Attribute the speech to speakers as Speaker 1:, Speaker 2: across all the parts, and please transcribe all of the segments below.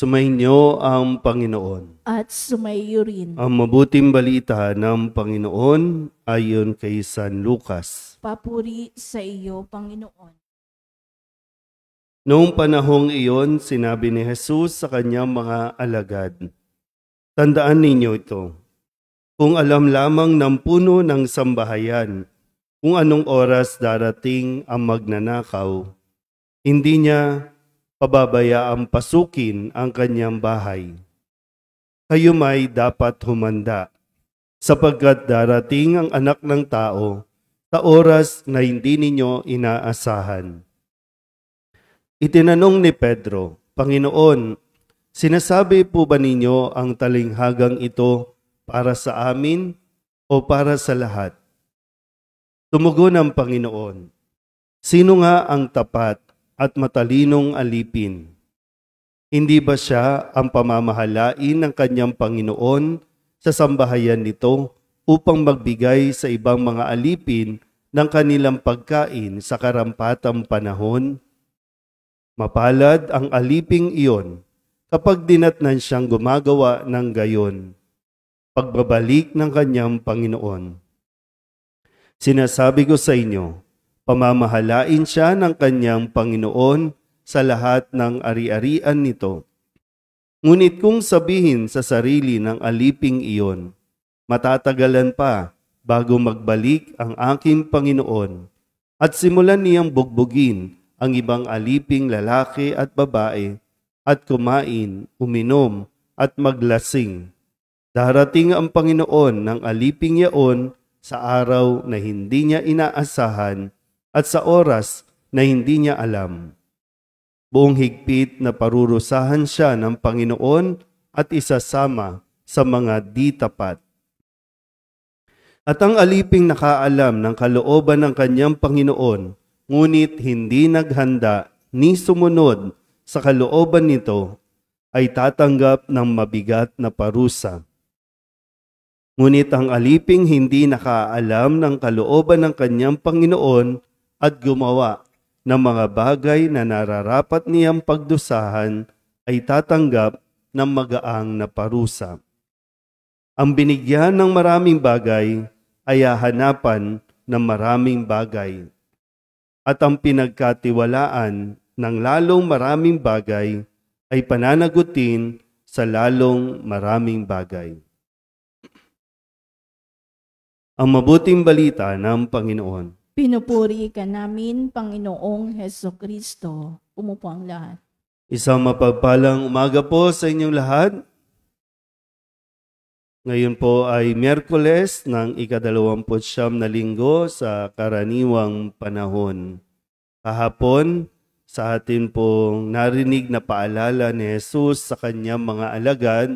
Speaker 1: Sumainyo ang Panginoon. At sumayo rin. Ang mabuting balita ng Panginoon ayon kay San Lucas. Papuri sa iyo, Panginoon. Noong panahong iyon, sinabi ni Jesus sa kanyang mga alagad, Tandaan ninyo ito, kung alam lamang ng puno ng sambahayan kung anong oras darating ang magnanakaw, hindi niya pababayaang pasukin ang kanyang bahay. Kayo may dapat humanda, sapagkat darating ang anak ng tao sa oras na hindi ninyo inaasahan. Itinanong ni Pedro, Panginoon, sinasabi po ba ninyo ang talinghagang ito para sa amin o para sa lahat? Tumugon ang Panginoon, Sino nga ang tapat at matalinong alipin. Hindi ba siya ang pamamahalain ng kanyang Panginoon sa sambahayan nito upang magbigay sa ibang mga alipin ng kanilang pagkain sa karampatang panahon? Mapalad ang aliping iyon kapag dinatnan siyang gumagawa ng gayon, pagbabalik ng kanyang Panginoon. Sinasabi ko sa inyo, pamamahalain siya ng kanyang Panginoon sa lahat ng ari-arian nito. Ngunit kung sabihin sa sarili ng aliping iyon, matatagalan pa bago magbalik ang aking Panginoon at simulan niyang bugbugin ang ibang aliping lalaki at babae at kumain, uminom at maglasing. Darating ang Panginoon ng aliping yaon sa araw na hindi niya inaasahan at sa oras na hindi niya alam. Buong higpit na parurusahan siya ng Panginoon at isasama sa mga di tapat. At ang aliping nakaalam ng kalooban ng kanyang Panginoon, ngunit hindi naghanda ni sumunod sa kalooban nito, ay tatanggap ng mabigat na parusa. Ngunit ang aliping hindi nakaalam ng kalooban ng kanyang Panginoon at gumawa ng mga bagay na nararapat niyang pagdusahan ay tatanggap ng magaang na parusa. Ang binigyan ng maraming bagay ay hahanapan ng maraming bagay. At ang pinagkatiwalaan ng lalong maraming bagay ay pananagutin sa lalong maraming bagay. Ang mabuting balita ng Panginoon. Pinupuri ka namin, Panginoong Heso Kristo. Umupo ang lahat. Isang mapagpalang umaga po sa inyong lahat. Ngayon po ay Miyerkules ng ikadalawamput siyam na linggo sa karaniwang panahon. Kahapon, sa atin pong narinig na paalala ni Jesus sa kanyang mga alagad,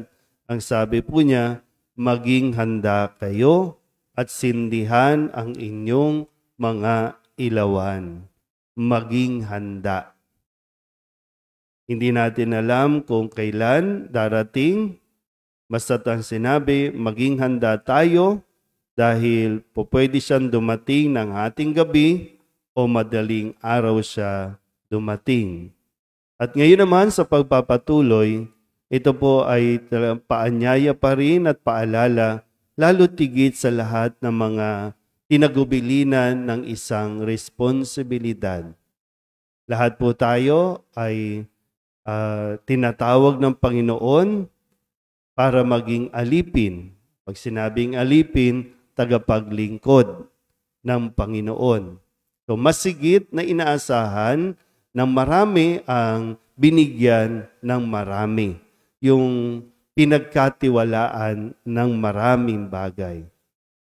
Speaker 1: ang sabi po niya, maging handa kayo at sindihan ang inyong mga ilawan. Maging handa. Hindi natin alam kung kailan darating. Basta't ang sinabi, maging handa tayo dahil po siyang dumating ng ating gabi o madaling araw siya dumating. At ngayon naman sa pagpapatuloy, ito po ay paanyaya pa rin at paalala, lalo tigit sa lahat ng mga tinagubilinan ng isang responsibilidad. Lahat po tayo ay uh, tinatawag ng Panginoon para maging alipin. Pag sinabing alipin, tagapaglingkod ng Panginoon. So masigit na inaasahan ng marami ang binigyan ng marami. Yung pinagkatiwalaan ng maraming bagay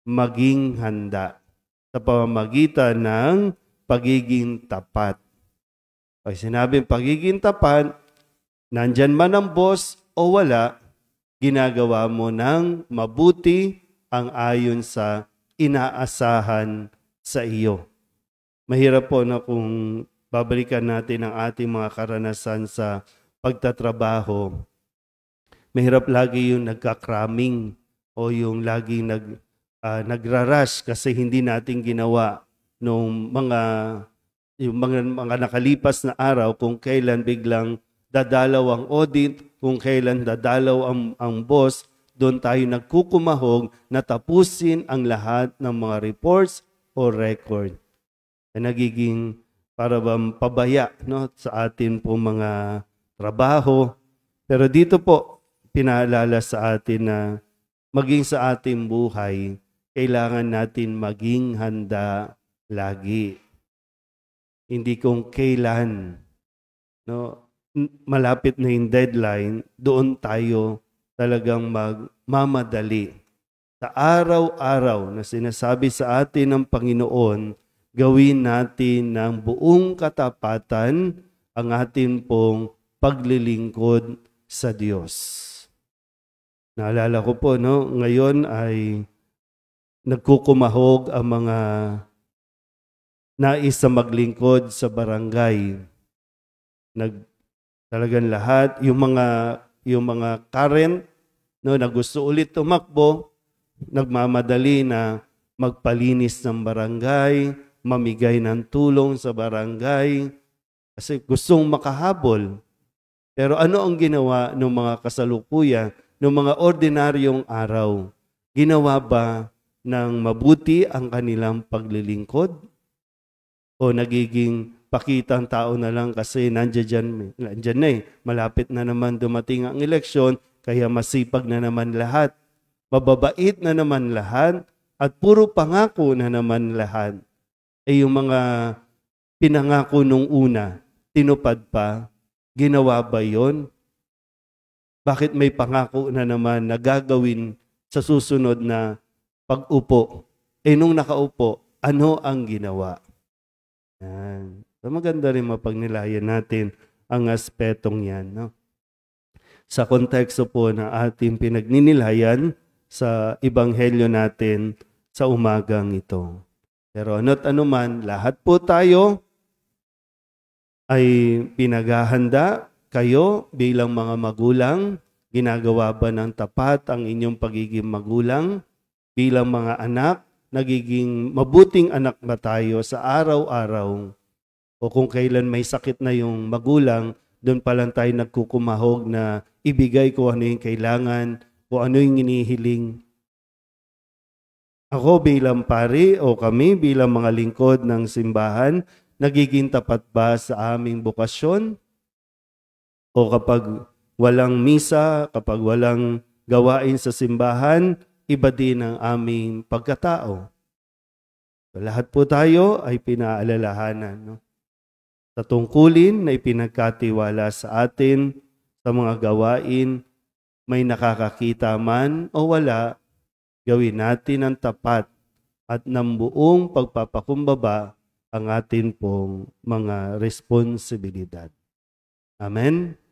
Speaker 1: maging handa sa pamamagitan ng pagiging tapat. Pag sinabing pagiging tapat, nandyan man ang boss o wala, ginagawa mo ng mabuti ang ayon sa inaasahan sa iyo. Mahirap po na kung babalikan natin ang ating mga karanasan sa pagtatrabaho. Mahirap lagi yung nagkakraming o yung laging nag uh, ah, nagraras kasi hindi natin ginawa nung mga yung mga, mga nakalipas na araw kung kailan biglang dadalaw ang audit, kung kailan dadalaw ang, ang boss, doon tayo nagkukumahog na tapusin ang lahat ng mga reports o record. Na eh, nagiging para bang pabaya no, sa atin po mga trabaho. Pero dito po, pinaalala sa atin na maging sa ating buhay, kailangan natin maging handa lagi. Hindi kung kailan. No? Malapit na yung deadline, doon tayo talagang magmamadali. Sa araw-araw na sinasabi sa atin ng Panginoon, gawin natin ng buong katapatan ang atin pong paglilingkod sa Diyos. Naalala ko po, no? ngayon ay nagkukumahog ang mga nais na maglingkod sa barangay. Nag, talagang lahat, yung mga, yung mga current no, na gusto ulit tumakbo, nagmamadali na magpalinis ng barangay, mamigay ng tulong sa barangay, kasi gustong makahabol. Pero ano ang ginawa ng mga kasalukuyan, ng mga ordinaryong araw? Ginawa ba ng mabuti ang kanilang paglilingkod? O nagiging pakita ang tao na lang kasi nandiyan, nandiyan na eh, malapit na naman dumating ang eleksyon, kaya masipag na naman lahat. Mababait na naman lahat at puro pangako na naman lahat. ay eh, yung mga pinangako nung una, tinupad pa, ginawa ba yon? Bakit may pangako na naman na gagawin sa susunod na pag-upo. Eh, nung nakaupo, ano ang ginawa? Yan. So, maganda rin mapagnilayan natin ang aspetong yan. No? Sa konteksto po na ating pinagninilayan sa ibanghelyo natin sa umagang ito. Pero ano't anuman, lahat po tayo ay pinaghahanda kayo bilang mga magulang. Ginagawa ba ng tapat ang inyong pagiging magulang? Bilang mga anak, nagiging mabuting anak ba tayo sa araw-araw? O kung kailan may sakit na yung magulang, doon pa lang tayo nagkukumahog na ibigay ko ano yung kailangan, o ano yung inihiling. Ako bilang pari o kami bilang mga lingkod ng simbahan, nagiging tapat ba sa aming bukasyon? O kapag walang misa, kapag walang gawain sa simbahan, iba din ang aming pagkatao. So, lahat po tayo ay pinaalalahanan. No? Sa tungkulin na ipinagkatiwala sa atin, sa mga gawain, may nakakakita man o wala, gawin natin ang tapat at ng buong pagpapakumbaba ang atin pong mga responsibilidad. Amen?